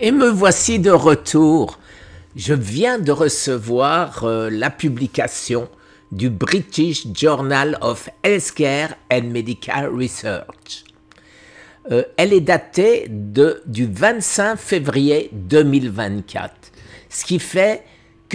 Et me voici de retour. Je viens de recevoir euh, la publication du British Journal of Healthcare and Medical Research. Euh, elle est datée de, du 25 février 2024, ce qui fait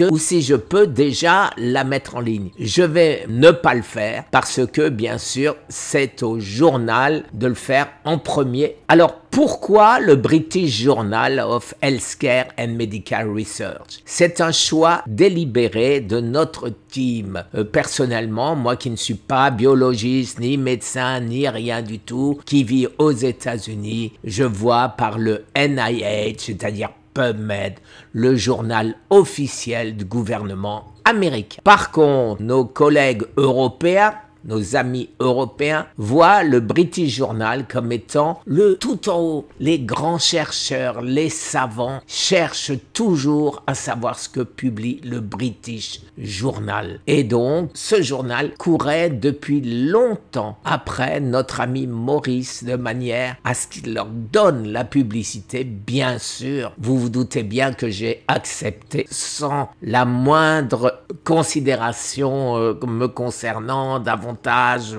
ou si je peux déjà la mettre en ligne. Je vais ne pas le faire parce que bien sûr c'est au journal de le faire en premier. Alors pourquoi le British Journal of Healthcare and Medical Research C'est un choix délibéré de notre team. Euh, personnellement, moi qui ne suis pas biologiste, ni médecin, ni rien du tout, qui vit aux États-Unis, je vois par le NIH, c'est-à-dire PubMed, le journal officiel du gouvernement américain. Par contre, nos collègues européens nos amis européens, voient le British Journal comme étant le tout en haut. Les grands chercheurs, les savants cherchent toujours à savoir ce que publie le British Journal. Et donc, ce journal courait depuis longtemps après notre ami Maurice de manière à ce qu'il leur donne la publicité, bien sûr. Vous vous doutez bien que j'ai accepté sans la moindre considération euh, me concernant d'avoir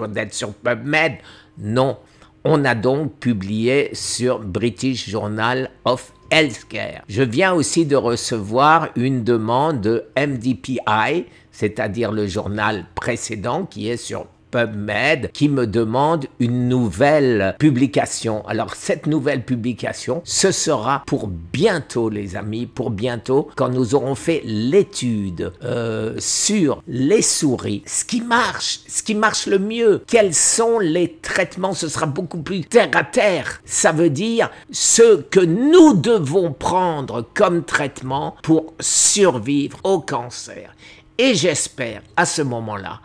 d'être sur PubMed. Non. On a donc publié sur British Journal of Healthcare. Je viens aussi de recevoir une demande de MDPI, c'est-à-dire le journal précédent qui est sur PubMed qui me demande une nouvelle publication. Alors cette nouvelle publication, ce sera pour bientôt les amis, pour bientôt quand nous aurons fait l'étude euh, sur les souris, ce qui marche, ce qui marche le mieux, quels sont les traitements, ce sera beaucoup plus terre à terre. Ça veut dire ce que nous devons prendre comme traitement pour survivre au cancer. Et j'espère à ce moment-là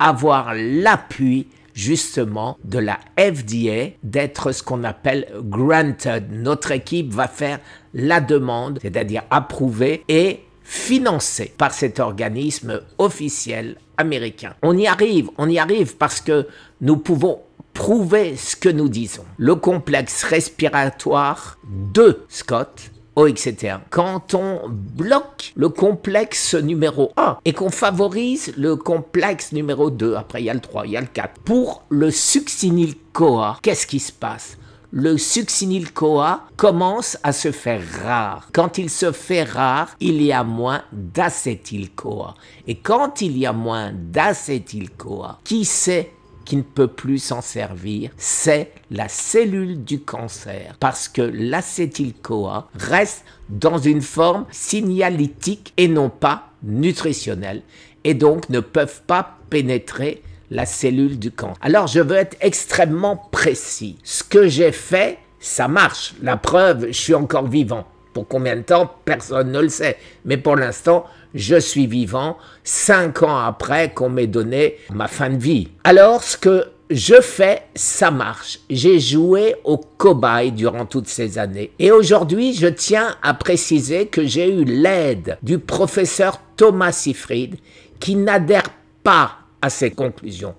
avoir l'appui justement de la FDA d'être ce qu'on appelle granted. Notre équipe va faire la demande, c'est-à-dire approuver et financer par cet organisme officiel américain. On y arrive, on y arrive parce que nous pouvons prouver ce que nous disons. Le complexe respiratoire de Scott, etc. Quand on bloque le complexe numéro 1 et qu'on favorise le complexe numéro 2, après il y a le 3, il y a le 4, pour le succinyl-CoA, qu'est-ce qui se passe le succinyl-CoA commence à se faire rare. Quand il se fait rare, il y a moins d'acétyl-CoA. Et quand il y a moins d'acétyl-CoA, qui sait qui ne peut plus s'en servir, c'est la cellule du cancer, parce que l'acétyl-CoA reste dans une forme signalétique et non pas nutritionnelle, et donc ne peuvent pas pénétrer la cellule du cancer. Alors je veux être extrêmement précis. Ce que j'ai fait, ça marche. La preuve, je suis encore vivant. Pour combien de temps Personne ne le sait. Mais pour l'instant, je suis vivant, cinq ans après qu'on m'ait donné ma fin de vie. Alors, ce que je fais, ça marche. J'ai joué au cobaye durant toutes ces années. Et aujourd'hui, je tiens à préciser que j'ai eu l'aide du professeur Thomas Sifrid, qui n'adhère pas à ces conclusions.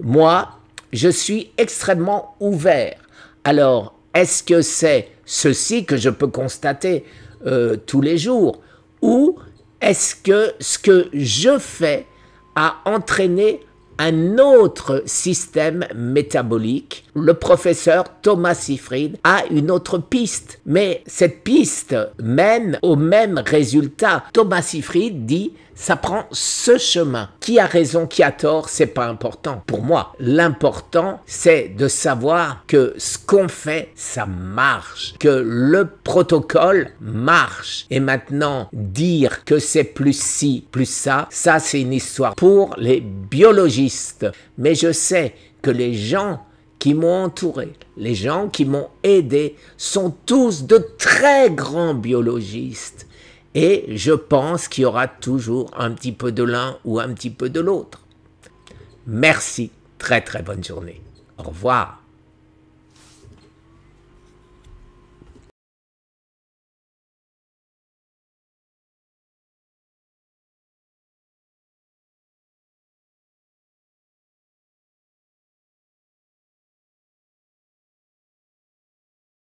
Moi, je suis extrêmement ouvert. Alors, est-ce que c'est ceci que je peux constater euh, tous les jours Ou est-ce que ce que je fais a entraîné un autre système métabolique. Le professeur Thomas Seyfried a une autre piste, mais cette piste mène au même résultat. Thomas Seyfried dit ça prend ce chemin. Qui a raison, qui a tort, c'est pas important pour moi. L'important, c'est de savoir que ce qu'on fait, ça marche, que le protocole marche. Et maintenant, dire que c'est plus ci, plus ça, ça c'est une histoire pour les biologistes mais je sais que les gens qui m'ont entouré, les gens qui m'ont aidé, sont tous de très grands biologistes. Et je pense qu'il y aura toujours un petit peu de l'un ou un petit peu de l'autre. Merci, très très bonne journée. Au revoir.